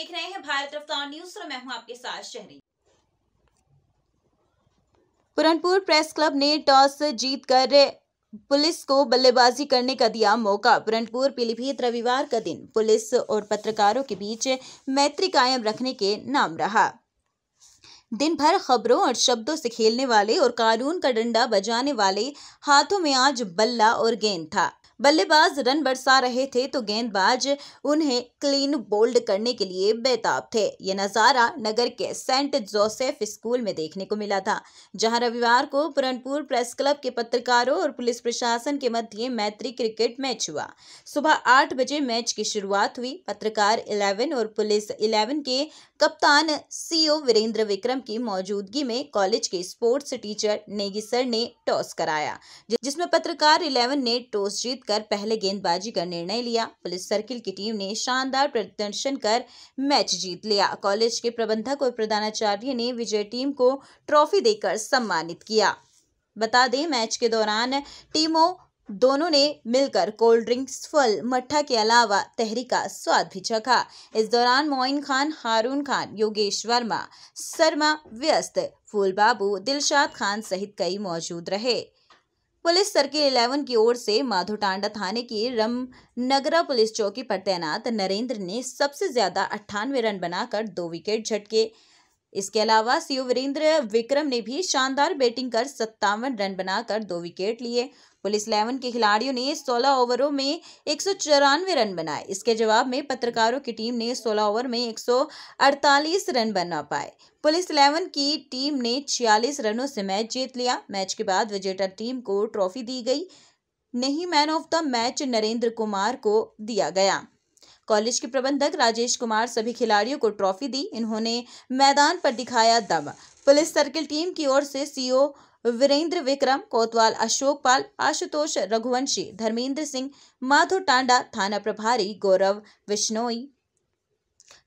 देख रहे हैं भारत रफ्तार न्यूज और मैं हूं आपके साथ शहरी पुरनपुर प्रेस क्लब ने टॉस जीतकर पुलिस को बल्लेबाजी करने का दिया मौका पुरनपुर पीलीभीत रविवार का दिन पुलिस और पत्रकारों के बीच मैत्री कायम रखने के नाम रहा दिन भर खबरों और शब्दों से खेलने वाले और कानून का डंडा बजाने वाले हाथों में आज बल्ला और गेंद था बल्लेबाज रन बरसा रहे थे तो गेंदबाज उन्हें क्लीन बोल्ड करने के लिए बेताब थे ये नज़ारा नगर के सेंट जोसेफ स्कूल में देखने को मिला था जहां रविवार को पुरनपुर प्रेस क्लब के पत्रकारों और पुलिस प्रशासन के मध्य मैत्री क्रिकेट मैच हुआ सुबह आठ बजे मैच की शुरुआत हुई पत्रकार इलेवन और पुलिस इलेवन के कप्तान सीओ वीरेंद्र विक्रम की मौजूदगी में कॉलेज के स्पोर्ट्स टीचर नेगी सर ने टॉस कराया जिसमें पत्रकार इलेवन ने टॉस जीत कर पहले गेंदबाजी का निर्णय लिया पुलिस सर्किल की टीम ने शानदार प्रदर्शन कर मैच जीत लिया कॉलेज के प्रबंधक और प्रधानाचार्य ने विजय टीम को ट्रॉफी देकर सम्मानित किया बता दें मैच के दौरान टीमों दोनों ने मिलकर कोल्ड ड्रिंक्स फल मट्ठा के अलावा तहरी का स्वाद भी चखा इस दौरान मोइन खान हारून खान योगेश वर्मा शर्मा व्यस्त फूल बाबू दिलशाद खान सहित कई मौजूद रहे पुलिस सर्किल इलेवन की ओर से माधोटांडा थाने की रमनगरा पुलिस चौकी पर तैनात नरेंद्र ने सबसे ज्यादा अट्ठानवे रन बनाकर दो विकेट झटके इसके अलावा युवरेंद्र विक्रम ने भी शानदार बैटिंग कर सत्तावन रन बनाकर दो विकेट लिए पुलिस इलेवन के खिलाड़ियों ने 16 ओवरों में एक रन बनाए इसके जवाब में पत्रकारों की टीम ने 16 ओवर में 148 रन बना पाए पुलिस इलेवन की टीम ने 46 रनों से मैच जीत लिया मैच के बाद विजेता टीम को ट्रॉफी दी गई नहीं man of the match Narendra Kumar को दिया गया कॉलेज के प्रबंधक राजेश कुमार सभी खिलाड़ियों को ट्रॉफी दी इन्होंने मैदान पर दिखाया दम पुलिस सर्किल टीम की ओर से सीओ वीरेंद्र विक्रम कोतवाल अशोक पाल आशुतोष रघुवंशी धर्मेंद्र सिंह माधो टांडा थाना प्रभारी गौरव विश्नोई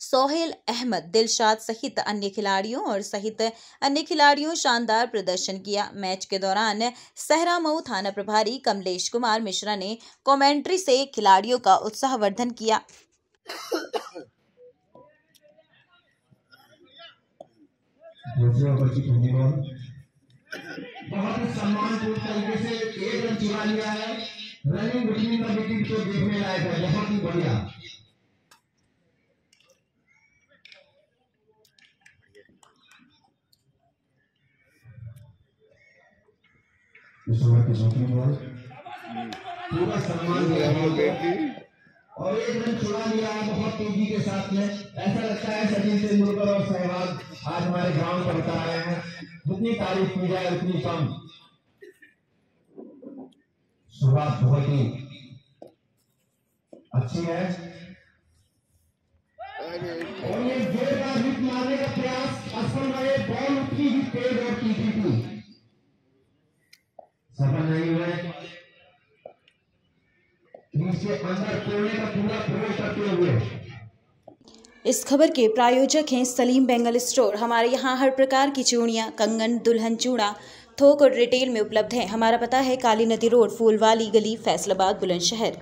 सोहेल अहमद दिलशाद सहित अन्य खिलाड़ियों और सहित अन्य खिलाड़ियों शानदार प्रदर्शन किया मैच के दौरान सहरा मऊ थाना प्रभारी कमलेश कुमार मिश्रा ने कमेंट्री से खिलाड़ियों का उत्साहवर्धन किया दूसरा उपस्थित होने वाला बहुत सम्मानपूर्ण तरीके से एक रन चुरा लिया है रनिंग बिटवीन द विकेट को देखने लायक है बहुत ही बढ़िया पूरा सम्मान दिया और एक रन छुड़ा लिया बहुत तेजी के साथ में ऐसा लगता है सचिन तेंदुलकर और सहवाग आज हमारे गांव पर बता रहे हैं जितनी तारीफ की जाए उतनी कम शुरुआत बहुत ही अच्छी है और ये गेंद का हिट मारने का प्रयास असफल रहे बॉल उठी ही पेड़ और टीटी सफल नहीं हुए उसे अंदर तोड़ने का पूरा करते हुए इस खबर के प्रायोजक हैं सलीम बेंगल स्टोर हमारे यहाँ हर प्रकार की चूड़ियाँ कंगन दुल्हन चूड़ा थोक और रिटेल में उपलब्ध है हमारा पता है काली नदी रोड फूलवाली गली फैसलाबाद बुलंदशहर